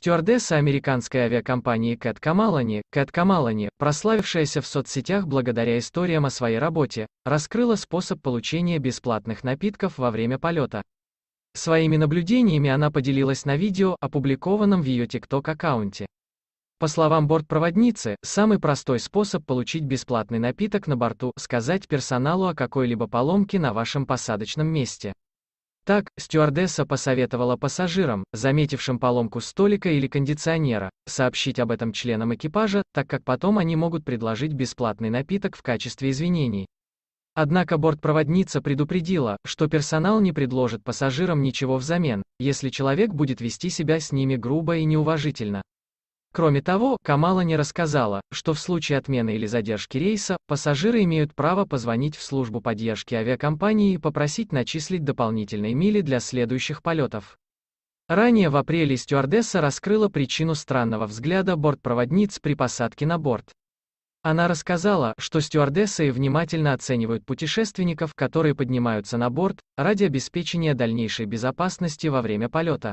Стюардесса американской авиакомпании Кэт Камалани, Кэт Камалани, прославившаяся в соцсетях благодаря историям о своей работе, раскрыла способ получения бесплатных напитков во время полета. Своими наблюдениями она поделилась на видео, опубликованном в ее TikTok-аккаунте. По словам бортпроводницы, самый простой способ получить бесплатный напиток на борту – сказать персоналу о какой-либо поломке на вашем посадочном месте. Так, стюардесса посоветовала пассажирам, заметившим поломку столика или кондиционера, сообщить об этом членам экипажа, так как потом они могут предложить бесплатный напиток в качестве извинений. Однако бортпроводница предупредила, что персонал не предложит пассажирам ничего взамен, если человек будет вести себя с ними грубо и неуважительно. Кроме того, Камала не рассказала, что в случае отмены или задержки рейса, пассажиры имеют право позвонить в службу поддержки авиакомпании и попросить начислить дополнительные мили для следующих полетов. Ранее в апреле стюардесса раскрыла причину странного взгляда бортпроводниц при посадке на борт. Она рассказала, что стюардессы внимательно оценивают путешественников, которые поднимаются на борт, ради обеспечения дальнейшей безопасности во время полета.